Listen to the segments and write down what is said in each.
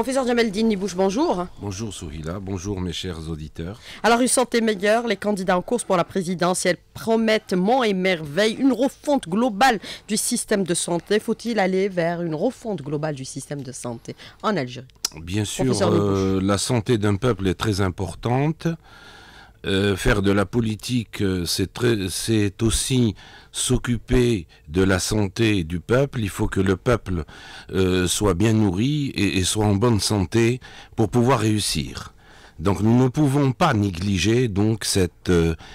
Professeur Jamel Dinibouche, bonjour. Bonjour Souhila, bonjour mes chers auditeurs. Alors une santé meilleure, les candidats en course pour la présidentielle promettent mont et merveille une refonte globale du système de santé. Faut-il aller vers une refonte globale du système de santé en Algérie Bien sûr, euh, la santé d'un peuple est très importante. Euh, faire de la politique, euh, c'est aussi s'occuper de la santé du peuple. Il faut que le peuple euh, soit bien nourri et, soit en bonne santé pour pouvoir réussir. Donc nous ne pouvons pas négliger donc cet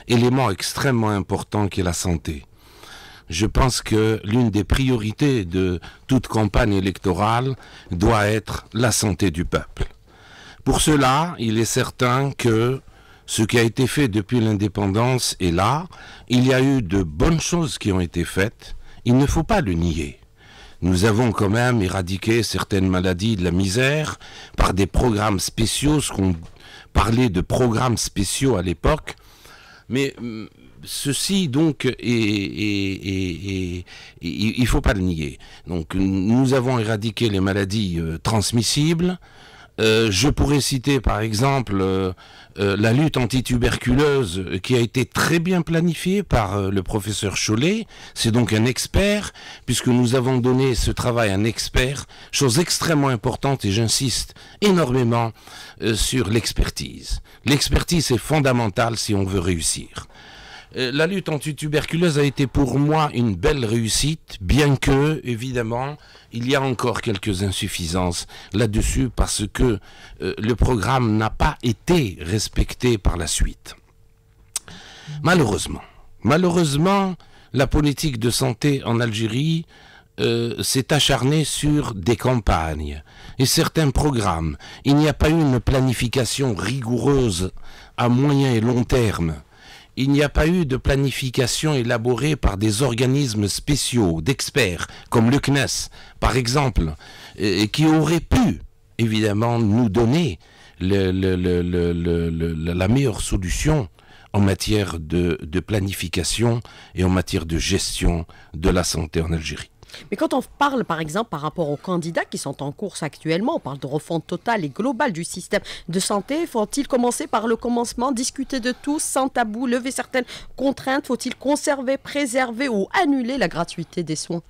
élément extrêmement important qui est la santé. Je pense que l'une des priorités de toute campagne électorale doit être la santé du peuple. Pour cela, il est certain que ce qui a été fait depuis l'indépendance est là. Il y a eu de bonnes choses qui ont été faites. Il ne faut pas le nier. Nous avons quand même éradiqué certaines maladies de la misère par des programmes spéciaux, ce qu'on parlait de programmes spéciaux à l'époque. Mais hum, ceci, donc, et il ne faut pas le nier. Donc, nous avons éradiqué les maladies euh, transmissibles. Euh, je pourrais citer par exemple euh, euh, la lutte antituberculeuse qui a été très bien planifiée par le professeur Chollet. C'est donc un expert, puisque nous avons donné ce travail à un expert, chose extrêmement importante et j'insiste énormément sur l'expertise. L'expertise est fondamentale si on veut réussir. La lutte antituberculeuse a été pour moi une belle réussite, bien que, évidemment, il y a encore quelques insuffisances là-dessus parce que euh, le programme n'a pas été respecté par la suite. Malheureusement, malheureusement, la politique de santé en Algérie euh, s'est acharnée sur des campagnes et certains programmes. Il n'y a pas eu une planification rigoureuse à moyen et long terme il n'y a pas eu de planification élaborée par des organismes spéciaux, d'experts, comme le CNES, par exemple, et qui auraient pu, évidemment, nous donner la meilleure solution en matière de planification et en matière de gestion de la santé en Algérie. Mais quand on parle, par exemple, par rapport aux candidats qui sont en course actuellement, on parle de refonte totale et globale du système de santé, faut-il commencer par le commencement, discuter de tout sans tabou, lever certaines contraintes Faut-il conserver, préserver ou annuler la gratuité des soins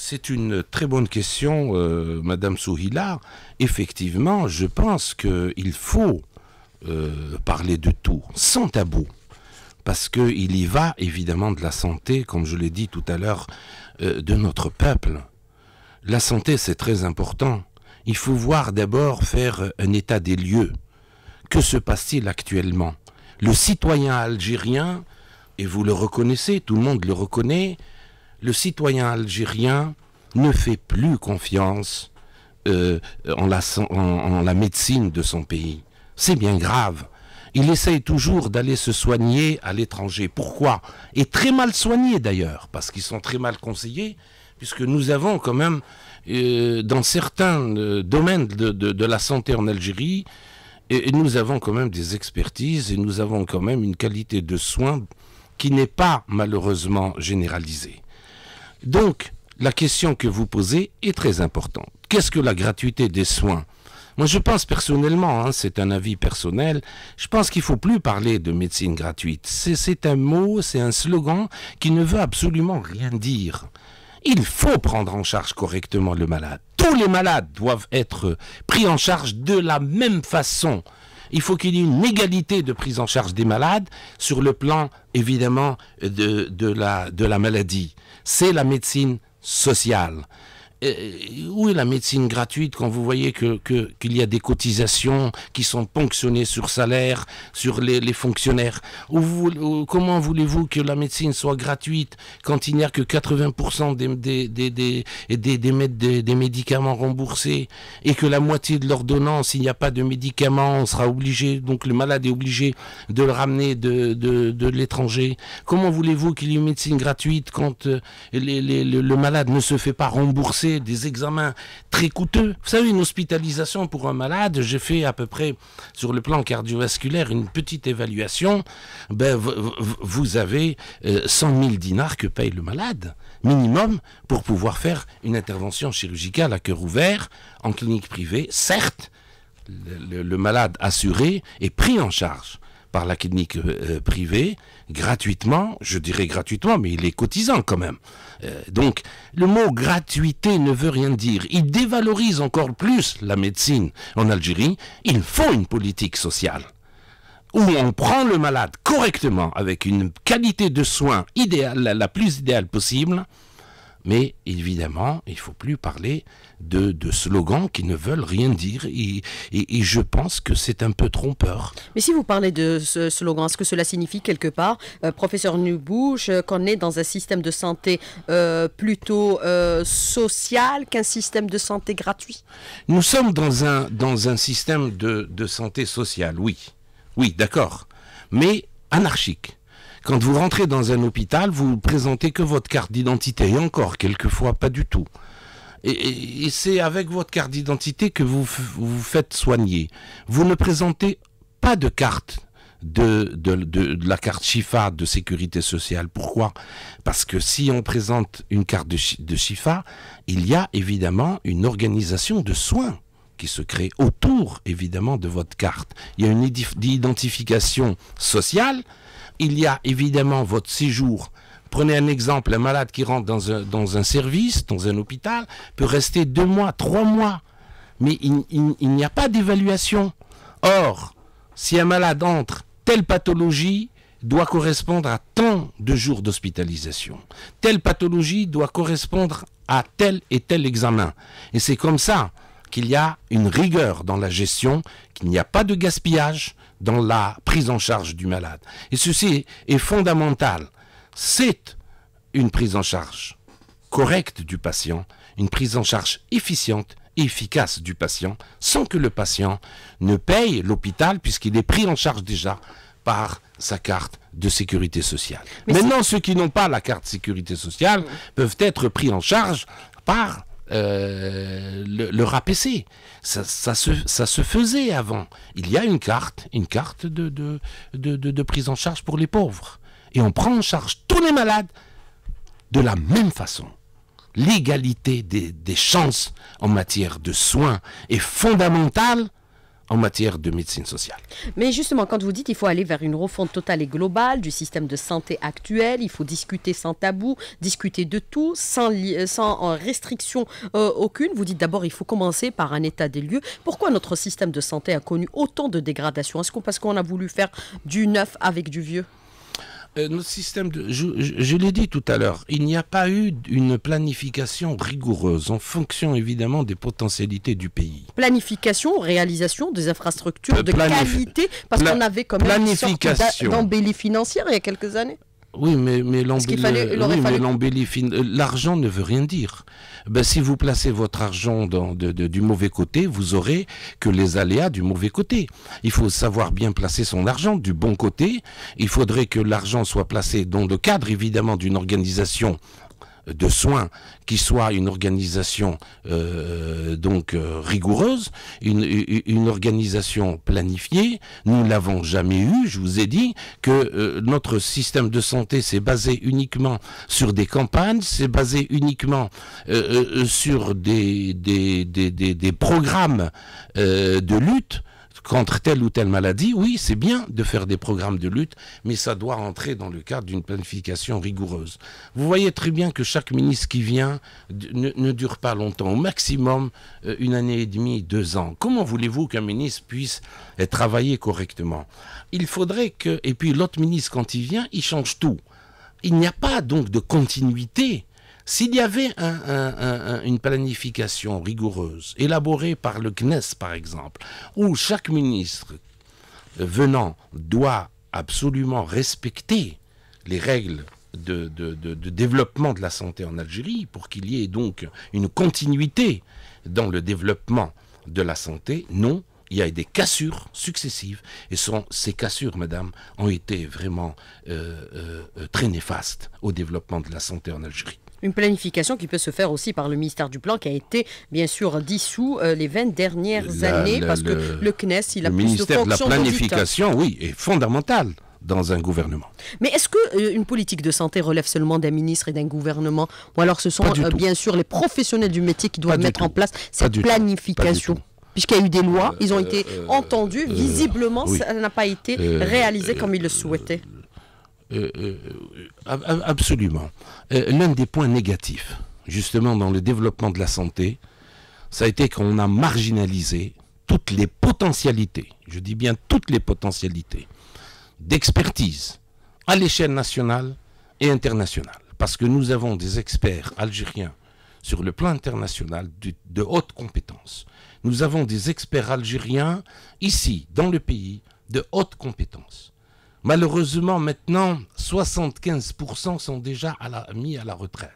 c'est une très bonne question, euh, Madame Souhila. Effectivement, je pense qu'il faut euh, parler de tout, sans tabou, parce qu'il y va évidemment de la santé, comme je l'ai dit tout à l'heure euh, de notre peuple. La santé, c'est très important. Il faut voir d'abord faire euh, un état des lieux. Que se passe-t-il actuellement Le citoyen algérien, et vous le reconnaissez, tout le monde le reconnaît, le citoyen algérien ne fait plus confiance euh, en la médecine de son pays. C'est bien grave il essaye toujours d'aller se soigner à l'étranger. Pourquoi Et très mal soigné d'ailleurs, parce qu'ils sont très mal conseillés, puisque nous avons quand même, euh, dans certains euh, domaines de, la santé en Algérie, et, nous avons quand même des expertises et nous avons quand même une qualité de soins qui n'est pas malheureusement généralisée. Donc, la question que vous posez est très importante. Qu'est-ce que la gratuité des soins moi, je pense personnellement, hein, c'est un avis personnel, je pense qu'il faut plus parler de médecine gratuite. C'est un mot, c'est un slogan qui ne veut absolument rien dire. Il faut prendre en charge correctement le malade. Tous les malades doivent être pris en charge de la même façon. Il faut qu'il y ait une égalité de prise en charge des malades sur le plan, évidemment, de la maladie. C'est la médecine sociale. Euh, où est la médecine gratuite quand vous voyez qu'il que, y a des cotisations qui sont ponctionnées sur salaire, sur les, fonctionnaires Comment voulez-vous que la médecine soit gratuite quand il n'y a que 80% des, des, des, médicaments remboursés et que la moitié de l'ordonnance, il n'y a pas de médicaments, on sera obligé, donc le malade est obligé de le ramener de, l'étranger Comment voulez-vous qu'il y ait une médecine gratuite quand euh, le malade ne se fait pas rembourser des examens très coûteux. Vous savez, une hospitalisation pour un malade, je fais à peu près, sur le plan cardiovasculaire, une petite évaluation. Ben, vous avez 100 euh, 000 dinars que paye le malade, minimum, pour pouvoir faire une intervention chirurgicale à cœur ouvert, en clinique privée. Certes, le, malade assuré est pris en charge par la clinique euh, euh, privée, gratuitement, je dirais gratuitement, mais il est cotisant quand même. Euh, donc, le mot gratuité ne veut rien dire. Il dévalorise encore plus la médecine en Algérie. Il faut une politique sociale où on prend le malade correctement, avec une qualité de soins idéale, la plus idéale possible, mais évidemment, il ne faut plus parler de, slogans qui ne veulent rien dire. Et, je pense que c'est un peu trompeur. Mais si vous parlez de ce slogan, est-ce que cela signifie quelque part, euh, professeur Nubouche, euh, qu'on est dans un système de santé euh, plutôt social qu'un système de santé gratuit Nous sommes dans un, dans un système de, de santé sociale, oui. Oui, d'accord. Mais anarchique. Quand vous rentrez dans un hôpital, vous présentez que votre carte d'identité, et encore, quelquefois pas du tout. Et, c'est avec votre carte d'identité que vous vous faites soigner. Vous ne présentez pas de carte de, la carte CHIFA de sécurité sociale. Pourquoi Parce que si on présente une carte de, de CHIFA, il y a évidemment une organisation de soins qui se crée autour, évidemment, de votre carte. Il y a une identification sociale il y a évidemment votre séjour. Prenez un exemple, un malade qui rentre dans un, service, dans un hôpital, peut rester deux mois, trois mois, mais il n'y a pas d'évaluation. Or, si un malade entre telle pathologie, doit correspondre à tant de jours d'hospitalisation. Telle pathologie doit correspondre à tel et tel examen. Et c'est comme ça qu'il y a une rigueur dans la gestion, qu'il n'y a pas de gaspillage dans la prise en charge du malade. Et ceci est fondamental. C'est une prise en charge correcte du patient, une prise en charge efficiente et efficace du patient, sans que le patient ne paye l'hôpital puisqu'il est pris en charge déjà par sa carte de sécurité sociale. Maintenant, ceux qui n'ont pas la carte de sécurité sociale peuvent être pris en charge par euh, le, Ça, se, faisait avant. Il y a une carte, une carte de, de, prise en charge pour les pauvres. Et on prend en charge tous les malades de la même façon. L'égalité des chances en matière de soins est fondamentale en matière de médecine sociale. Mais justement, quand vous dites qu'il faut aller vers une refonte totale et globale du système de santé actuel, il faut discuter sans tabou, discuter de tout, sans, euh, euh, restriction euh, aucune, vous dites d'abord il faut commencer par un état des lieux. Pourquoi notre système de santé a connu autant de dégradation Est-ce qu'on parce qu'on a voulu faire du neuf avec du vieux euh, notre système de... Je, l'ai dit tout à l'heure, il n'y a pas eu une planification rigoureuse en fonction évidemment des potentialités du pays. Planification, réalisation des infrastructures euh, de, qualité, parce qu'on avait comme même une d'embellie financière il y a quelques années. Oui, mais, mais euh, L'argent ne veut rien dire. Ben, si vous placez votre argent dans, du mauvais côté, vous aurez que les aléas du mauvais côté. Il faut savoir bien placer son argent du bon côté. Il faudrait que l'argent soit placé dans le cadre, évidemment, d'une organisation de soins qui soit une organisation euh, donc euh, rigoureuse, une, organisation planifiée. Nous l'avons jamais eu. Je vous ai dit que euh, notre système de santé s'est basé uniquement sur des campagnes, s'est basé uniquement sur des, des, des, des, des programmes de lutte contre telle ou telle maladie, oui, c'est bien de faire des programmes de lutte, mais ça doit entrer dans le cadre d'une planification rigoureuse. Vous voyez très bien que chaque ministre qui vient ne, dure pas longtemps, au maximum euh, une année et demie, deux ans. Comment voulez-vous qu'un ministre puisse travailler correctement Il faudrait que, et puis l'autre ministre quand il vient, il change tout. Il n'y a pas donc de continuité s'il y avait une planification rigoureuse, élaborée par le CNES par exemple, où chaque ministre venant doit absolument respecter les règles de, développement de la santé en Algérie, pour qu'il y ait donc une continuité dans le développement de la santé, non, il y a des cassures successives. Et ces cassures, madame, ont été vraiment euh, euh, euh, très néfastes au développement de la santé en Algérie. Une planification qui peut se faire aussi par le ministère du Plan qui a été bien sûr dissous euh, les 20 dernières années parce que le CNES, il a le ministère de, la planification, oui, est fondamental dans un gouvernement. Mais est-ce que euh, une politique de santé relève seulement d'un ministre et d'un gouvernement ou alors ce sont euh, bien sûr les professionnels du métier qui doivent mettre en place cette planification puisqu'il y a eu des lois, ils ont été entendus, visiblement ça n'a pas été réalisé comme ils le souhaitaient. Euh, euh, euh, absolument. L'un des points négatifs, justement, dans le développement de la santé, ça a été qu'on a marginalisé toutes les potentialités, je dis bien toutes les potentialités, d'expertise à l'échelle nationale et internationale. Parce que nous avons des experts algériens sur le plan international de haute compétence. Nous avons des experts algériens ici, dans le pays, de haute compétence. Malheureusement, maintenant, 75% sont déjà à la, mis à la retraite.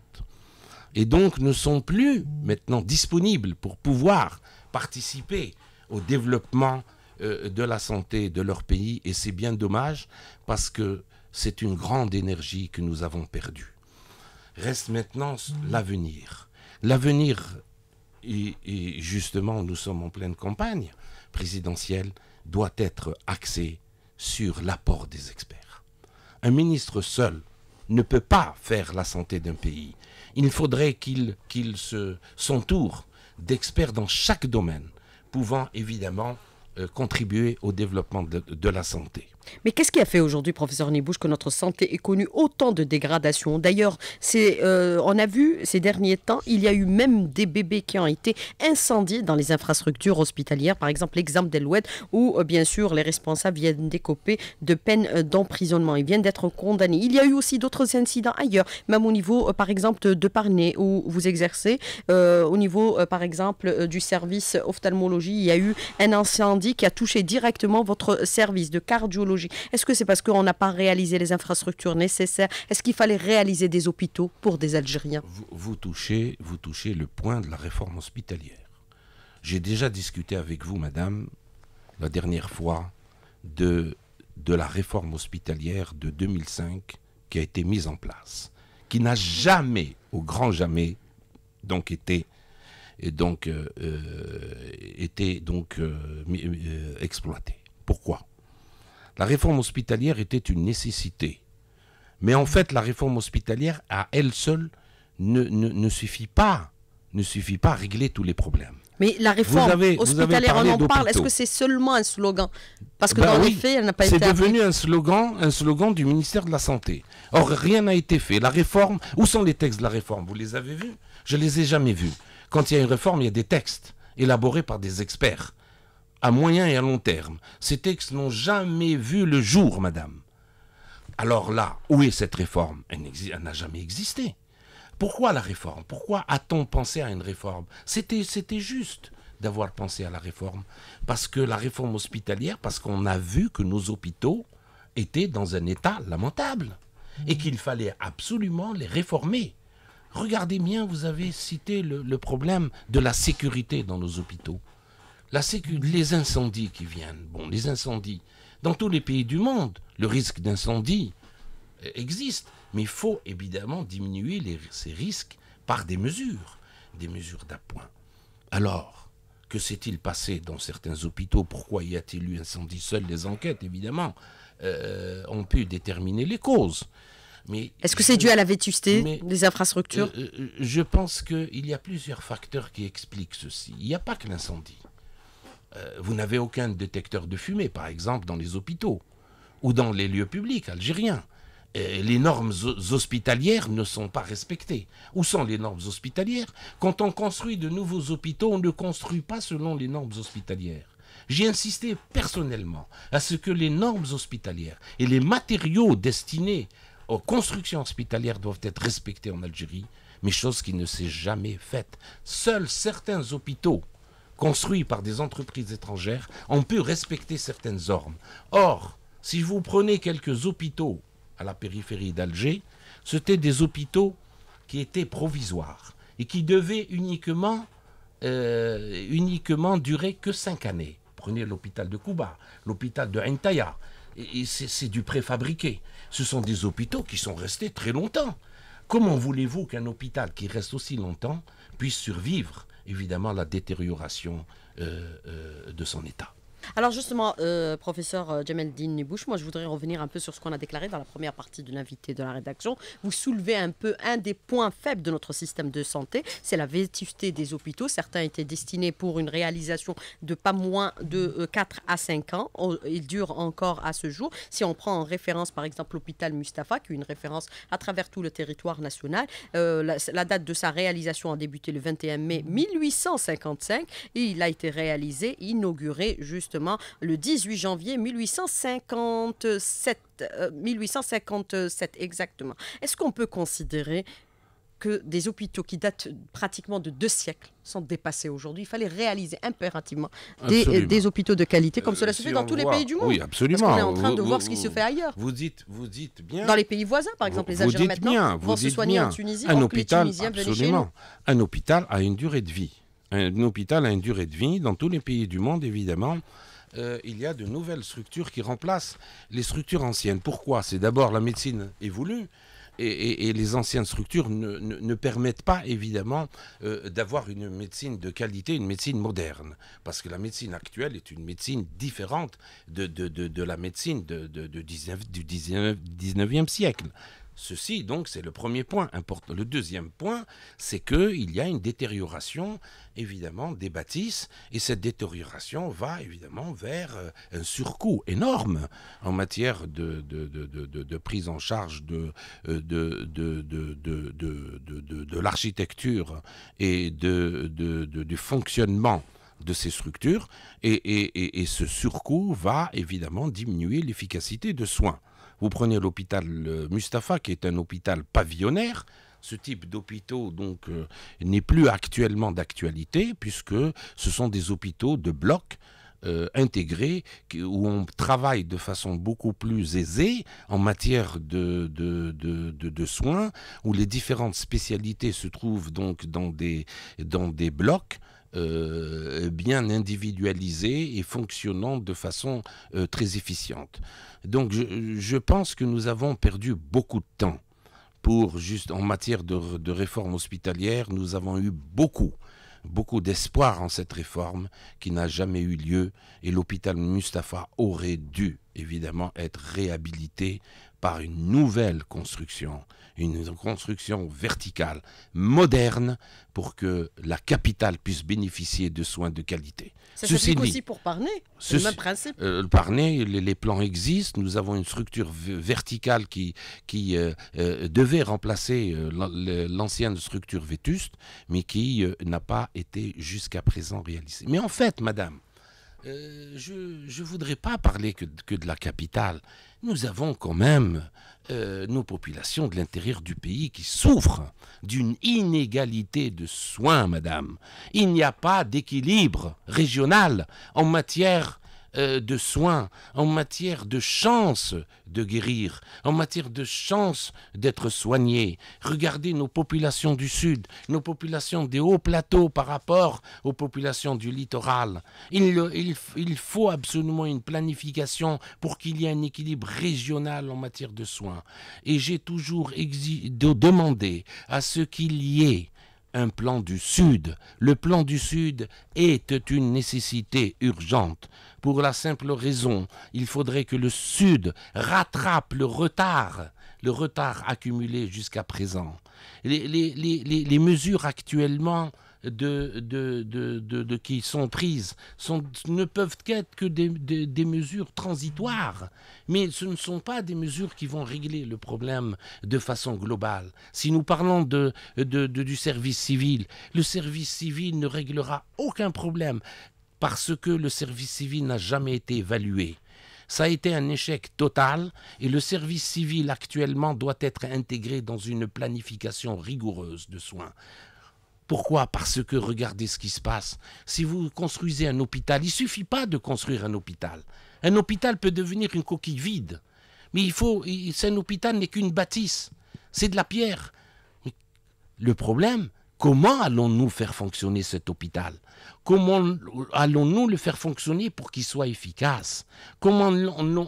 Et donc ne sont plus maintenant disponibles pour pouvoir participer au développement euh, de la santé de leur pays. Et c'est bien dommage parce que c'est une grande énergie que nous avons perdue. Reste maintenant l'avenir. L'avenir, et justement, nous sommes en pleine campagne présidentielle, doit être axé sur l'apport des experts. Un ministre seul ne peut pas faire la santé d'un pays. Il faudrait qu'il s'entoure d'experts dans chaque domaine, pouvant évidemment euh, contribuer au développement de la santé. Mais qu'est-ce qui a fait aujourd'hui, professeur Nibouche, que notre santé ait connu autant de dégradations D'ailleurs, euh, on a vu ces derniers temps, il y a eu même des bébés qui ont été incendiés dans les infrastructures hospitalières. Par exemple, l'exemple d'Eloued, où euh, bien sûr les responsables viennent décoper de peines euh, d'emprisonnement. Ils viennent d'être condamnés. Il y a eu aussi d'autres incidents ailleurs, même au niveau, par exemple, de, de Parnay, où vous exercez. au niveau, par exemple, du service ophtalmologie, il y a eu un incendie qui a touché directement votre service de cardiologie est-ce que c'est parce qu'on n'a pas réalisé les infrastructures nécessaires Est-ce qu'il fallait réaliser des hôpitaux pour des Algériens vous, touchez, vous touchez le point de la réforme hospitalière. J'ai déjà discuté avec vous, madame, la dernière fois, de, la réforme hospitalière de 2005 qui a été mise en place, qui n'a jamais, au grand jamais, donc été et donc euh, euh, donc euh, Pourquoi la réforme hospitalière était une nécessité. Mais en fait, la réforme hospitalière, à elle seule, ne, ne, suffit pas ne suffit pas à régler tous les problèmes. Mais la réforme hospitalière, on en parle, est-ce que c'est seulement un slogan Parce que ben dans les faits, elle n'a pas été C'est devenu un slogan, un slogan du ministère de la Santé. Or, rien n'a été fait. La réforme, où sont les textes de la réforme Vous les avez vus Je les ai jamais vus. Quand il y a une réforme, il y a des textes élaborés par des experts à moyen et à long terme. Ces textes n'ont jamais vu le jour, madame. Alors là, où est cette réforme Elle n'a jamais existé. Pourquoi la réforme Pourquoi a-t-on pensé à une réforme C'était juste d'avoir pensé à la réforme. Parce que la réforme hospitalière, parce qu'on a vu que nos hôpitaux étaient dans un état lamentable et qu'il fallait absolument les réformer. Regardez bien, vous avez cité le, le problème de la sécurité dans nos hôpitaux la les incendies qui viennent, bon, les incendies, dans tous les pays du monde, le risque d'incendie existe, mais il faut évidemment diminuer ces risques par des mesures, des mesures d'appoint. Alors, que s'est-il passé dans certains hôpitaux Pourquoi y a-t-il eu incendie Seules les enquêtes, évidemment, euh, ont pu déterminer les causes. Mais Est-ce que c'est dû à la vétusté des infrastructures euh, euh, Je pense qu'il y a plusieurs facteurs qui expliquent ceci. Il n'y a pas que l'incendie. Euh, vous n'avez aucun détecteur de fumée, par exemple, dans les hôpitaux ou dans les lieux publics algériens. les normes hospitalières ne sont pas respectées. Où sont les normes hospitalières Quand on construit de nouveaux hôpitaux, on ne construit pas selon les normes hospitalières. J'ai insisté personnellement à ce que les normes hospitalières et les matériaux destinés aux constructions hospitalières doivent être respectés en Algérie, mais chose qui ne s'est jamais faite. Seuls certains hôpitaux construits par des entreprises étrangères, on peut respecter certaines normes. Or, si vous prenez quelques hôpitaux à la périphérie d'Alger, c'était des hôpitaux qui étaient provisoires et qui devaient uniquement, euh, uniquement durer que cinq années. Prenez l'hôpital de Cuba, l'hôpital de Entaya. et c'est du préfabriqué. Ce sont des hôpitaux qui sont restés très longtemps. Comment voulez-vous qu'un hôpital qui reste aussi longtemps puisse survivre évidemment la détérioration euh, euh, de son état. Alors justement, euh, professeur euh, jameldine Nibouche, moi je voudrais revenir un peu sur ce qu'on a déclaré dans la première partie de l'invité de la rédaction. Vous soulevez un peu un des points faibles de notre système de santé, c'est la vétusté des hôpitaux. Certains étaient destinés pour une réalisation de pas moins de 4 euh, à 5 ans. Oh, ils durent encore à ce jour. Si on prend en référence par exemple l'hôpital Mustapha, qui est une référence à travers tout le territoire national, euh, la, la date de sa réalisation a débuté le 21 mai 1855 et il a été réalisé, inauguré juste le 18 janvier 1857. 1857 euh, exactement. Est-ce qu'on peut considérer que des hôpitaux qui datent pratiquement de deux siècles sont dépassés aujourd'hui. Il fallait réaliser impérativement des, euh, hôpitaux de qualité, comme euh, cela se fait dans tous les pays du monde. Oui, absolument. on est en train de voir ce qui se fait ailleurs. Vous dites, vous dites bien. Dans les pays voisins, par exemple, les Algériens maintenant vont se soigner en Tunisie. Un hôpital, absolument. Un hôpital a une durée de vie un hôpital a une durée de vie. Dans tous les pays du monde, évidemment, euh, il y a de nouvelles structures qui remplacent les structures anciennes. Pourquoi C'est d'abord la médecine évolue. Et, les anciennes structures ne, ne, permettent pas évidemment euh, d'avoir une médecine de qualité, une médecine moderne, parce que la médecine actuelle est une médecine différente de, de, de, de la médecine 19, du 19, e siècle. Ceci, donc, c'est le premier point important. Le deuxième point, c'est qu'il y a une détérioration, évidemment, des bâtisses, et cette détérioration va, évidemment, vers un surcoût énorme en matière de, prise en charge de, l'architecture et du fonctionnement de ces structures, et ce surcoût va, évidemment, diminuer l'efficacité de soins. Vous prenez l'hôpital euh, Mustapha, qui est un hôpital pavillonnaire, ce type d'hôpitaux donc euh, n'est plus actuellement d'actualité puisque ce sont des hôpitaux de blocs euh, intégrés où on travaille de façon beaucoup plus aisée en matière de de, soins où les différentes spécialités se trouvent donc dans des, des blocs bien individualisé et fonctionnant de façon euh, très efficiente. Donc je, pense que nous avons perdu beaucoup de temps pour juste en matière de, de réforme hospitalière, nous avons eu beaucoup beaucoup d'espoir en cette réforme qui n'a jamais eu lieu et l'hôpital Mustapha aurait dû évidemment être réhabilité par une nouvelle construction, une construction verticale, moderne, pour que la capitale puisse bénéficier de soins de qualité. Ça s'applique aussi pour Parnay c'est le même principe. Euh, les, plans existent, nous avons une structure verticale qui, qui euh, euh, devait remplacer euh, l'ancienne structure vétuste, mais qui n'a pas été jusqu'à présent réalisée. Mais en fait, madame, euh, je ne voudrais pas parler que, de la capitale. Nous avons quand même euh, nos populations de l'intérieur du pays qui souffrent d'une inégalité de soins, madame. Il n'y a pas d'équilibre régional en matière euh, de soins, en matière de chance de guérir, en matière de chance d'être soigné. Regardez nos populations du sud, nos populations des hauts plateaux par rapport aux populations du littoral. Il, il, faut absolument une planification pour qu'il y ait un équilibre régional en matière de soins. Et j'ai toujours de demandé à ce qu'il y ait un plan du Sud. Le plan du Sud est une nécessité urgente. Pour la simple raison, il faudrait que le Sud rattrape le retard, le retard accumulé jusqu'à présent. Les, les mesures actuellement de, de, qui sont prises sont, ne peuvent qu'être que des, mesures transitoires, mais ce ne sont pas des mesures qui vont régler le problème de façon globale. Si nous parlons de, du service civil, le service civil ne réglera aucun problème parce que le service civil n'a jamais été évalué. Ça a été un échec total et le service civil actuellement doit être intégré dans une planification rigoureuse de soins. Pourquoi Parce que regardez ce qui se passe. Si vous construisez un hôpital, il suffit pas de construire un hôpital. Un hôpital peut devenir une coquille vide. Mais il faut, un hôpital n'est qu'une bâtisse. C'est de la pierre. Le problème, Comment allons-nous faire fonctionner cet hôpital Comment allons-nous le faire fonctionner pour qu'il soit efficace Comment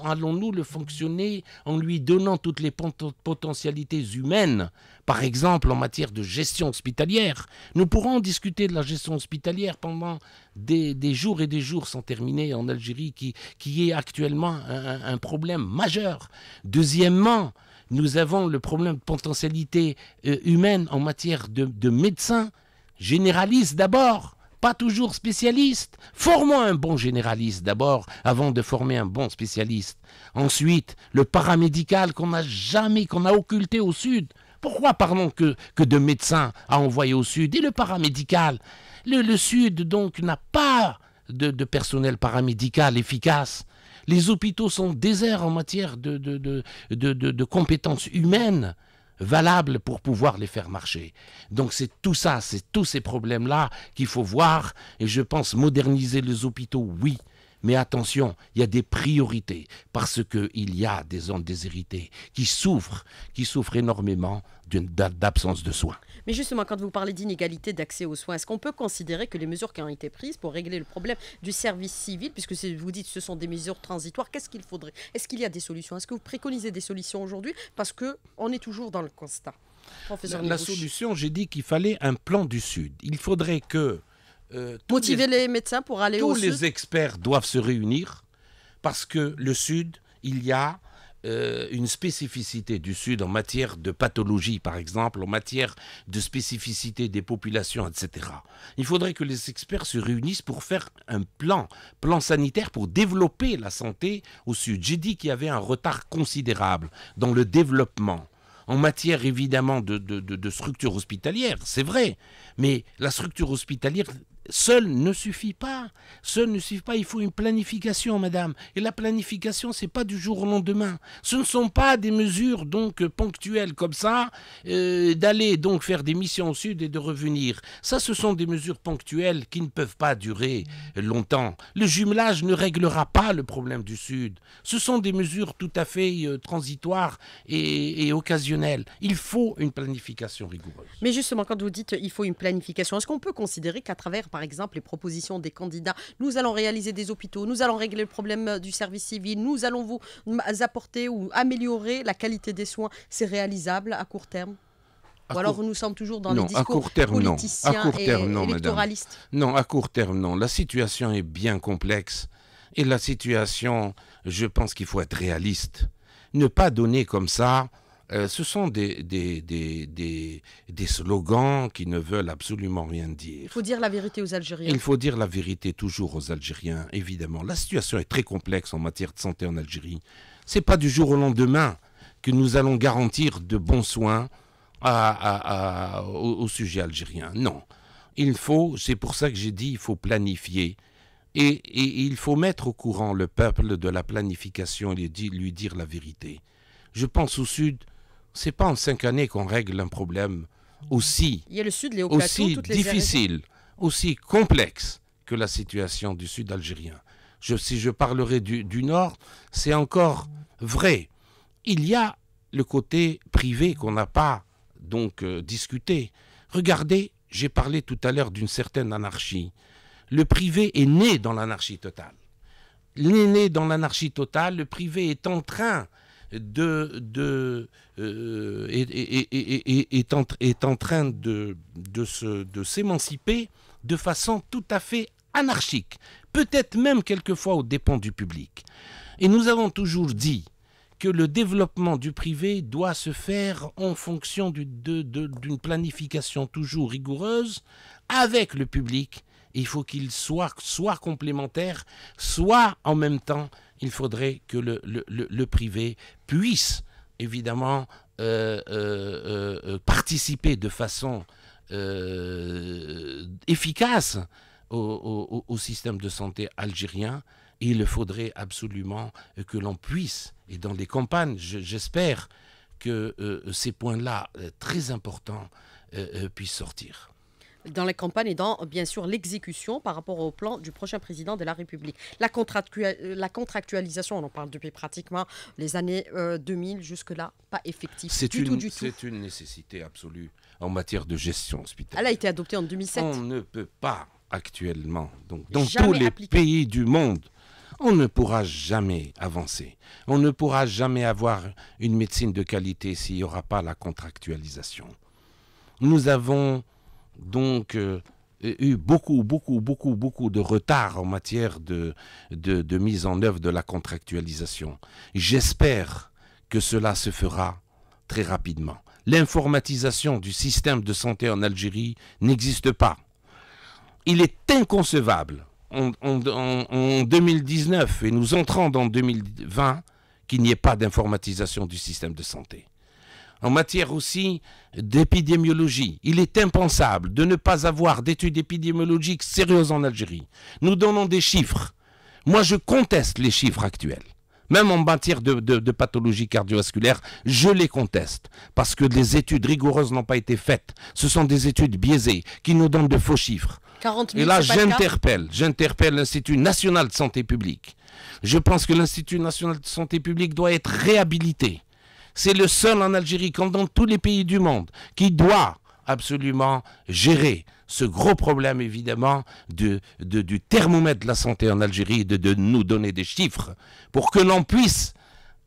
allons-nous le fonctionner en lui donnant toutes les potentialités humaines Par exemple, en matière de gestion hospitalière, nous pourrons discuter de la gestion hospitalière pendant des, jours et des jours sans terminer en Algérie, qui, qui est actuellement un, un problème majeur. Deuxièmement, nous avons le problème de potentialité euh, humaine en matière de, médecins, généralistes d'abord, pas toujours spécialistes. Formons un bon généraliste d'abord avant de former un bon spécialiste. Ensuite, le paramédical qu'on n'a jamais, qu'on a occulté au Sud. Pourquoi parlons que, que de médecins à envoyer au Sud Et le paramédical le, Sud, donc, n'a pas de personnel paramédical efficace. Les hôpitaux sont déserts en matière de, de, compétences humaines valables pour pouvoir les faire marcher. Donc c'est tout ça, c'est tous ces problèmes-là qu'il faut voir. Et je pense moderniser les hôpitaux, oui. Mais attention, il y a des priorités parce qu'il y a des zones déshéritées qui souffrent, qui souffrent énormément d'absence de soins. Mais justement, quand vous parlez d'inégalité d'accès aux soins, est-ce qu'on peut considérer que les mesures qui ont été prises pour régler le problème du service civil, puisque vous dites que ce sont des mesures transitoires, qu'est-ce qu'il faudrait Est-ce qu'il y a des solutions Est-ce que vous préconisez des solutions aujourd'hui Parce qu'on est toujours dans le constat. la solution, j'ai dit qu'il fallait un plan du Sud. Il faudrait que euh, Motiver les, médecins pour aller au sud. Tous les experts doivent se réunir parce que le sud, il y a euh, une spécificité du Sud en matière de pathologie, par exemple, en matière de spécificité des populations, etc. Il faudrait que les experts se réunissent pour faire un plan, plan sanitaire pour développer la santé au Sud. J'ai dit qu'il y avait un retard considérable dans le développement. En matière évidemment de structure hospitalière, c'est vrai, mais la structure hospitalière seul ne suffit pas. Seul ne suffit pas. Il faut une planification, madame. Et la planification, c'est pas du jour au lendemain. Ce ne sont pas des mesures donc ponctuelles comme ça, euh, d'aller donc faire des missions au sud et de revenir. Ça, ce sont des mesures ponctuelles qui ne peuvent pas durer longtemps. Le jumelage ne réglera pas le problème du sud. Ce sont des mesures tout à fait euh, transitoires et, et occasionnelles. Il faut une planification rigoureuse. Mais justement, quand vous dites il faut une planification, est-ce qu'on peut considérer qu'à travers par exemple les propositions des candidats. Nous allons réaliser des hôpitaux, nous allons régler le problème euh, du service civil, nous allons vous apporter ou améliorer la qualité des soins. C'est réalisable à court terme Ou alors nous sommes toujours dans le les discours à court terme, non. À court terme, non, Non, à court terme, non. La situation est bien complexe. Et la situation, je pense qu'il faut être réaliste. Ne pas donner comme ça euh, ce sont des des, slogans qui ne veulent absolument rien dire. Il faut dire la vérité aux Algériens. Il faut dire la vérité toujours aux Algériens, évidemment. La situation est très complexe en matière de santé en Algérie. C'est pas du jour au lendemain que nous allons garantir de bons soins au, sujet algérien. Non. Il faut, c'est pour ça que j'ai dit, il faut planifier. Et, il faut mettre au courant le peuple de la planification et lui dire la vérité. Je pense au Sud, n'est pas en cinq années qu'on règle un problème aussi, difficile, aussi complexe que la situation du sud algérien. si je parlerai du, nord, c'est encore vrai. Il y a le côté privé qu'on n'a pas donc euh, discuté. Regardez, j'ai parlé tout à l'heure d'une certaine anarchie. Le privé est né dans l'anarchie totale. est né dans l'anarchie totale, le privé est en train de, est, en, train de, s'émanciper de, façon tout à fait anarchique, peut-être même quelquefois aux dépens du public. Et nous avons toujours dit que le développement du privé doit se faire en fonction d'une planification toujours rigoureuse avec le public. Il faut qu'il soit, soit complémentaire, soit en même temps il faudrait que le, privé puisse évidemment euh, euh, euh, participer de façon efficace au, système de santé algérien. il faudrait absolument que l'on puisse, et dans les campagnes, j'espère que ces points-là très importants puissent sortir dans les campagnes et dans, bien sûr, l'exécution par rapport au plan du prochain président de la République. La, euh, la contractualisation, on en parle depuis pratiquement les années 2000 euh, jusque-là, pas effective. C'est une, tout, C'est une nécessité absolue en matière de gestion hospitalière. Elle a été adoptée en 2007. On ne peut pas actuellement, donc dans tous les pays du monde, on ne pourra jamais avancer. On ne pourra jamais avoir une médecine de qualité s'il n'y aura pas la contractualisation. Nous avons donc a euh, eu beaucoup, beaucoup, beaucoup, beaucoup de retard en matière de, mise en œuvre de la contractualisation. J'espère que cela se fera très rapidement. L'informatisation du système de santé en Algérie n'existe pas. Il est inconcevable en, en, en 2019 et nous entrons dans 2020 qu'il n'y ait pas d'informatisation du système de santé en matière aussi d'épidémiologie. Il est impensable de ne pas avoir d'études épidémiologiques sérieuses en Algérie. Nous donnons des chiffres. Moi, je conteste les chiffres actuels. Même en matière de, pathologie cardiovasculaire, je les conteste. Parce que les études rigoureuses n'ont pas été faites. Ce sont des études biaisées qui nous donnent de faux chiffres. Et là, j'interpelle, j'interpelle l'Institut national de santé publique. Je pense que l'Institut national de santé publique doit être réhabilité c'est le seul en Algérie, comme dans tous les pays du monde, qui doit absolument gérer ce gros problème, évidemment, de, du thermomètre de la santé en Algérie, de nous donner des chiffres pour que l'on puisse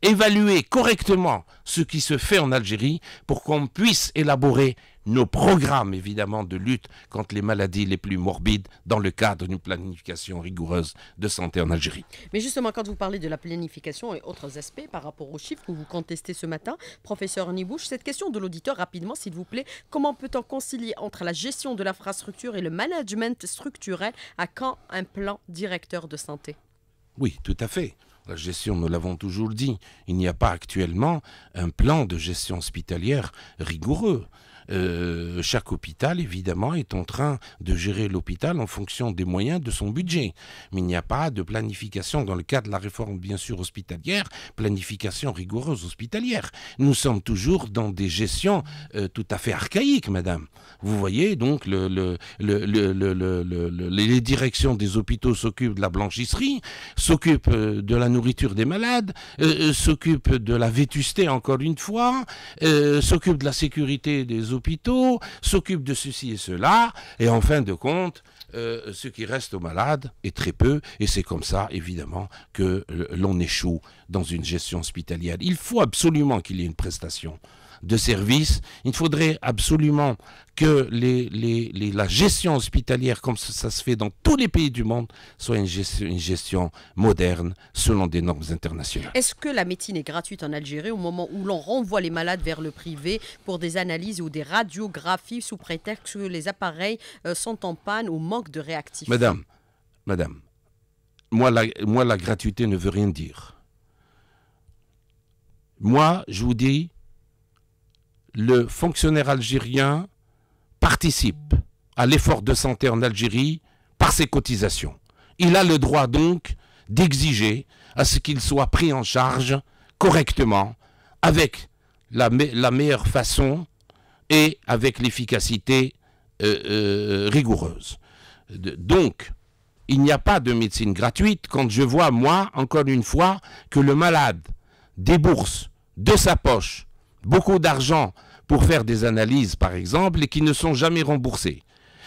évaluer correctement ce qui se fait en Algérie, pour qu'on puisse élaborer nos programmes, évidemment, de lutte contre les maladies les plus morbides dans le cadre d'une planification rigoureuse de santé en Algérie. Mais justement, quand vous parlez de la planification et autres aspects par rapport aux chiffres que vous contestez ce matin, professeur Nibouche, cette question de l'auditeur, rapidement, s'il vous plaît, comment peut-on concilier entre la gestion de l'infrastructure et le management structurel à quand un plan directeur de santé Oui, tout à fait. La gestion, nous l'avons toujours dit, il n'y a pas actuellement un plan de gestion hospitalière rigoureux. Euh, chaque hôpital, évidemment, est en train de gérer l'hôpital en fonction des moyens de son budget. Mais il n'y a pas de planification dans le cadre de la réforme, bien sûr, hospitalière, planification rigoureuse hospitalière. Nous sommes toujours dans des gestions euh, tout à fait archaïques, madame. Vous voyez, donc, le, les directions des hôpitaux s'occupent de la blanchisserie, s'occupent euh, de la nourriture des malades, s'occupent de la vétusté, encore une fois, s'occupent de la sécurité des hôpitaux hôpitaux, s'occupe de ceci et cela, et en fin de compte, euh, ce qui reste aux malades est très peu, et c'est comme ça, évidemment, que euh, l'on échoue dans une gestion hospitalière. Il faut absolument qu'il y ait une prestation de services. Il faudrait absolument que la gestion hospitalière, comme ça, se fait dans tous les pays du monde, soit une gestion, moderne selon des normes internationales. Est-ce que la médecine est gratuite en Algérie au moment où l'on renvoie les malades vers le privé pour des analyses ou des radiographies sous prétexte que les appareils euh, sont en panne ou manquent de réactifs Madame, madame, moi moi la gratuité ne veut rien dire. Moi, je vous dis, le fonctionnaire algérien participe à l'effort de santé en Algérie par ses cotisations. Il a le droit donc d'exiger à ce qu'il soit pris en charge correctement, avec la, meilleure façon et avec l'efficacité euh, euh, rigoureuse. donc, il n'y a pas de médecine gratuite quand je vois, moi, encore une fois, que le malade débourse de sa poche beaucoup d'argent pour faire des analyses, par exemple, et qui ne sont jamais remboursées.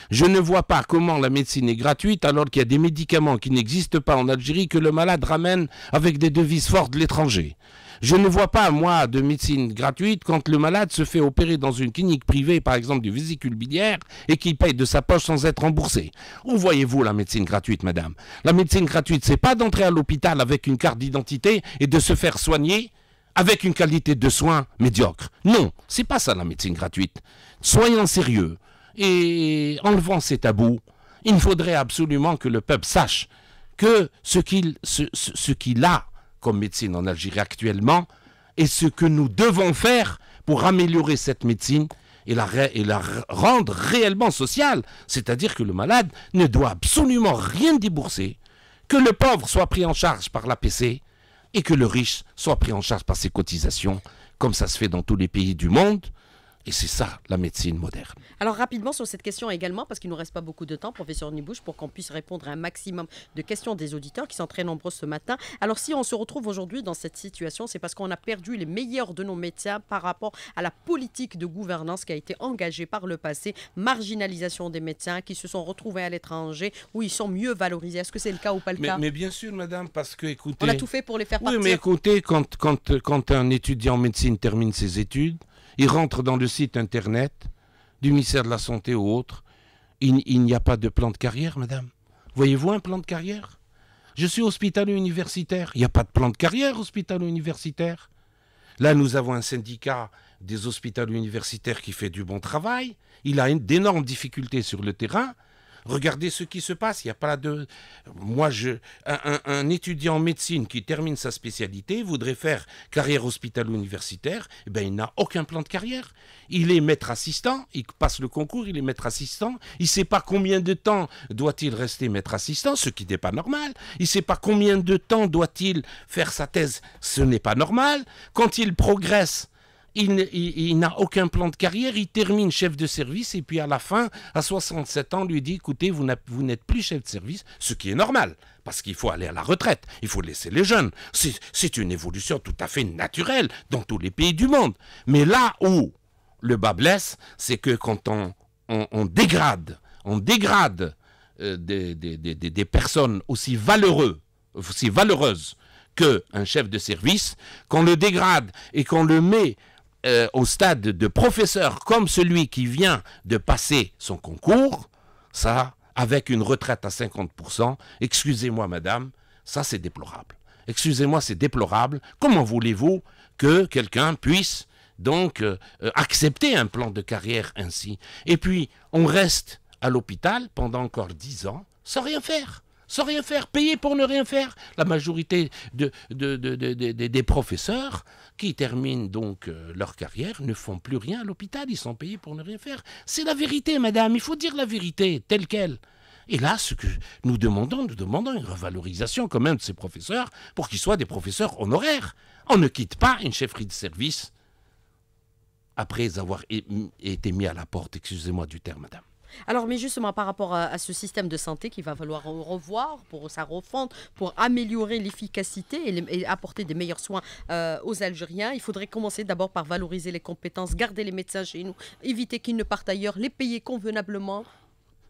Je ne vois pas comment la médecine est gratuite alors qu'il y a des médicaments qui n'existent pas en Algérie que le malade ramène avec des devises fortes de l'étranger. Je ne vois pas, moi, de médecine gratuite quand le malade se fait opérer dans une clinique privée, par exemple du vésicule biliaire, et qu'il paye de sa poche sans être remboursé. Où voyez-vous la médecine gratuite, madame La médecine gratuite, c'est pas d'entrer à l'hôpital avec une carte d'identité et de se faire soigner avec une qualité de soins médiocre. Non, c'est pas ça la médecine gratuite. Soyons sérieux et enlevons ces tabous. Il faudrait absolument que le peuple sache que ce qu'il ce, a comme médecine en Algérie actuellement et ce que nous devons faire pour améliorer cette médecine et la, et la rendre réellement sociale. C'est-à-dire que le malade ne doit absolument rien débourser, que le pauvre soit pris en charge par l'APC, et que le riche soit pris en charge par ses cotisations, comme ça se fait dans tous les pays du monde, et c'est ça la médecine moderne. Alors rapidement sur cette question également, parce qu'il ne nous reste pas beaucoup de temps, professeur Nibouche, pour qu'on puisse répondre à un maximum de questions des auditeurs qui sont très nombreux ce matin. Alors si on se retrouve aujourd'hui dans cette situation, c'est parce qu'on a perdu les meilleurs de nos médecins par rapport à la politique de gouvernance qui a été engagée par le passé, marginalisation des médecins qui se sont retrouvés à l'étranger où ils sont mieux valorisés. Est-ce que c'est le cas ou pas le mais, cas Mais bien sûr, madame, parce que écoutez... On a tout fait pour les faire partir. Oui, mais écoutez, quand, quand un étudiant en médecine termine ses études, il rentre dans le site internet du ministère de la Santé ou autre. Il, n'y a pas de plan de carrière, madame. Voyez-vous un plan de carrière Je suis hospitalier universitaire Il n'y a pas de plan de carrière hospitalier universitaire Là, nous avons un syndicat des hospitaliers universitaires qui fait du bon travail. Il a d'énormes difficultés sur le terrain. Regardez ce qui se passe. Il n'y a pas de. Moi, je... un, étudiant en médecine qui termine sa spécialité voudrait faire carrière hospital universitaire eh ben, il n'a aucun plan de carrière. Il est maître assistant, il passe le concours, il est maître assistant. Il ne sait pas combien de temps doit-il rester maître assistant, ce qui n'est pas normal. Il ne sait pas combien de temps doit-il faire sa thèse, ce n'est pas normal. Quand il progresse, il, n'a aucun plan de carrière, il termine chef de service et puis à la fin, à 67 ans, lui dit écoutez, vous n'êtes plus chef de service, ce qui est normal, parce qu'il faut aller à la retraite, il faut laisser les jeunes. C'est une évolution tout à fait naturelle dans tous les pays du monde. Mais là où le bas blesse, c'est que quand on, dégrade, on dégrade euh, des, personnes aussi valeureux, aussi valeureuses qu'un chef de service, qu'on le dégrade et qu'on le met euh, au stade de professeur comme celui qui vient de passer son concours, ça, avec une retraite à 50%, excusez-moi madame, ça c'est déplorable. Excusez-moi, c'est déplorable. Comment voulez-vous que quelqu'un puisse donc euh, euh, accepter un plan de carrière ainsi Et puis, on reste à l'hôpital pendant encore 10 ans sans rien faire sans rien faire, payés pour ne rien faire. La majorité des professeurs qui terminent donc euh, leur carrière ne font plus rien à l'hôpital, ils sont payés pour ne rien faire. C'est la vérité, madame, il faut dire la vérité telle qu'elle. Et là, ce que nous demandons, nous demandons une revalorisation quand même de ces professeurs pour qu'ils soient des professeurs honoraires. On ne quitte pas une chefferie de service après avoir été mis à la porte, excusez-moi du terme, madame. Alors, mais justement, par rapport à, ce système de santé qu'il va falloir revoir pour sa refonte, pour améliorer l'efficacité et, apporter des meilleurs soins euh, aux Algériens, il faudrait commencer d'abord par valoriser les compétences, garder les médecins chez nous, éviter qu'ils ne partent ailleurs, les payer convenablement.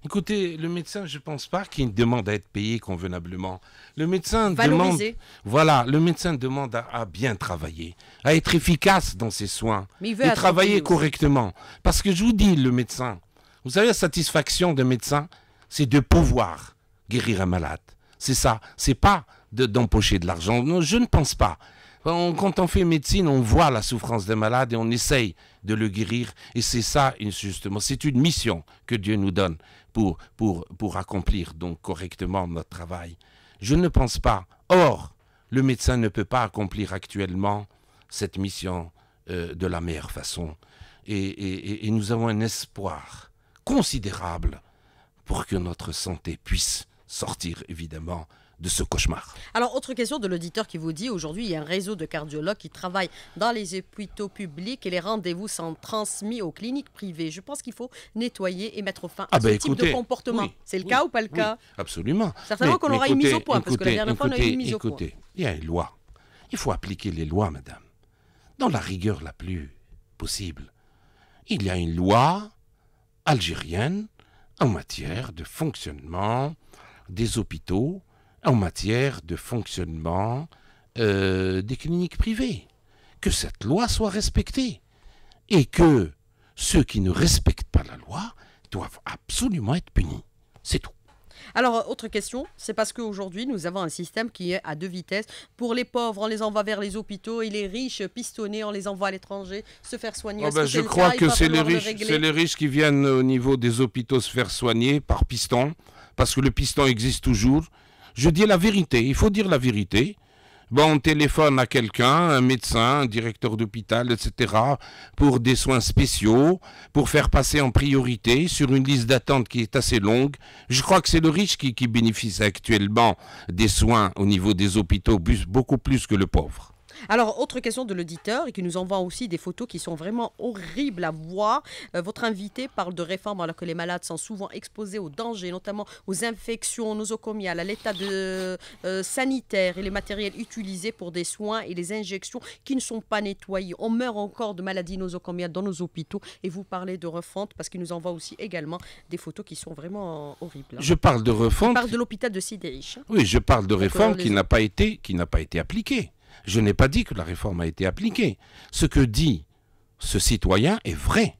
Écoutez, le médecin, je ne pense pas qu'il demande à être payé convenablement. Le médecin demande. Voilà, le médecin demande à, bien travailler, à être efficace dans ses soins à travailler correctement. Parce que je vous dis, le médecin, vous savez, la satisfaction d'un médecin, c'est de pouvoir guérir un malade. C'est ça. C'est pas d'empocher de, l'argent. je ne pense pas. quand on fait médecine, on voit la souffrance des malades et on essaye de le guérir. Et c'est ça, justement, c'est une mission que Dieu nous donne pour, pour, pour accomplir donc correctement notre travail. Je ne pense pas. Or, le médecin ne peut pas accomplir actuellement cette mission euh, de la meilleure façon. et nous avons un espoir considérable pour que notre santé puisse sortir évidemment de ce cauchemar. Alors, autre question de l'auditeur qui vous dit aujourd'hui, il y a un réseau de cardiologues qui travaillent dans les hôpitaux publics et les rendez-vous sont transmis aux cliniques privées. Je pense qu'il faut nettoyer et mettre fin ah à ce ben, type de comportement. c'est le cas ou pas le cas Absolument. Certainement qu'on aura une mise au point, parce que la dernière fois, on a eu une mise au point. Il y a une loi. Il faut appliquer les lois, madame, dans la rigueur la plus possible. Il y a une loi algérienne en matière de fonctionnement des hôpitaux, en matière de fonctionnement euh, des cliniques privées. Que cette loi soit respectée et que ceux qui ne respectent pas la loi doivent absolument être punis. C'est tout. Alors, autre question, c'est parce qu'aujourd'hui, nous avons un système qui est à deux vitesses. Pour les pauvres, on les envoie vers les hôpitaux et les riches pistonnés, on les envoie à l'étranger se faire soigner. Oh ben, je crois que c'est les, les riches qui viennent au niveau des hôpitaux se faire soigner par piston, parce que le piston existe toujours. Je dis la vérité, il faut dire la vérité. Bon, on téléphone à quelqu'un, un médecin, un directeur d'hôpital, etc., pour des soins spéciaux, pour faire passer en priorité sur une liste d'attente qui est assez longue. Je crois que c'est le riche qui, qui bénéficie actuellement des soins au niveau des hôpitaux, beaucoup plus que le pauvre. Alors, autre question de l'auditeur et qui nous envoie aussi des photos qui sont vraiment horribles à voir. Euh, votre invité parle de réforme alors que les malades sont souvent exposés aux dangers, notamment aux infections nosocomiales, à l'état euh, sanitaire et les matériels utilisés pour des soins et les injections qui ne sont pas nettoyées. On meurt encore de maladies nosocomiales dans nos hôpitaux et vous parlez de refonte parce qu'il nous envoie aussi également des photos qui sont vraiment horribles. Hein. Je parle de refonte. Je parle de l'hôpital de Sidérich hein. Oui, je parle de euh, réforme qui n'a pas été qui n'a pas été appliquée. Je n'ai pas dit que la réforme a été appliquée. Ce que dit ce citoyen est vrai.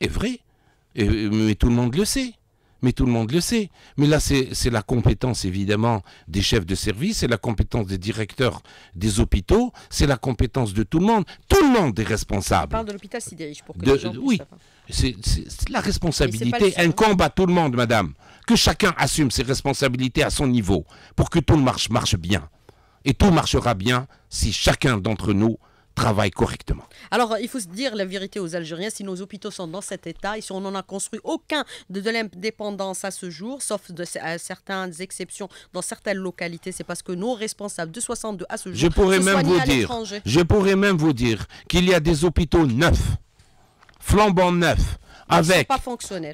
Est vrai. Et, mais tout le monde le sait. Mais tout le monde le sait. Mais là, c'est la compétence, évidemment, des chefs de service, c'est la compétence des directeurs des hôpitaux, c'est la compétence de tout le monde. Tout le monde est responsable. On parle de l'hôpital Sidérich pour que les gens Oui. C'est la responsabilité Un combat, tout le monde, madame. Que chacun assume ses responsabilités à son niveau pour que tout le marche, marche bien et tout marchera bien si chacun d'entre nous travaille correctement. Alors, il faut se dire la vérité aux Algériens, si nos hôpitaux sont dans cet état et si on n'en a construit aucun de, l'indépendance à ce jour, sauf de, à certaines exceptions dans certaines localités, c'est parce que nos responsables de 62 à ce jour je pourrais même vous dire, Je pourrais même vous dire qu'il y a des hôpitaux neufs, flambants neufs, avec,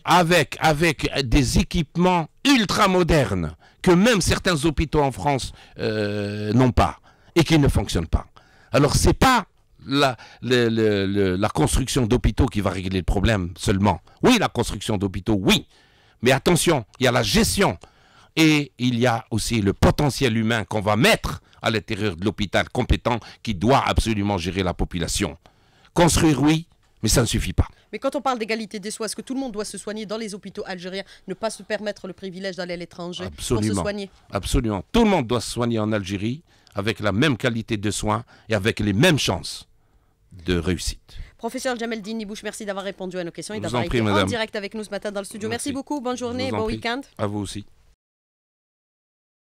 avec, avec des équipements ultra modernes que même certains hôpitaux en France euh, n'ont pas et qui ne fonctionnent pas. Alors ce n'est pas la construction d'hôpitaux qui va régler le problème seulement. Oui, la construction d'hôpitaux, oui. Mais attention, il y a la gestion et il y a aussi le potentiel humain qu'on va mettre à l'intérieur de l'hôpital compétent qui doit absolument gérer la population. Construire, oui, mais ça ne suffit pas. Mais quand on parle d'égalité des soins, est-ce que tout le monde doit se soigner dans les hôpitaux algériens, ne pas se permettre le privilège d'aller à l'étranger pour se soigner Absolument. Tout le monde doit se soigner en Algérie avec la même qualité de soins et avec les mêmes chances de réussite. Professeur Jamel Dini merci d'avoir répondu à nos questions et d'avoir été en, direct avec nous ce matin dans le studio. Merci, beaucoup, bonne journée, bon week-end. À vous aussi.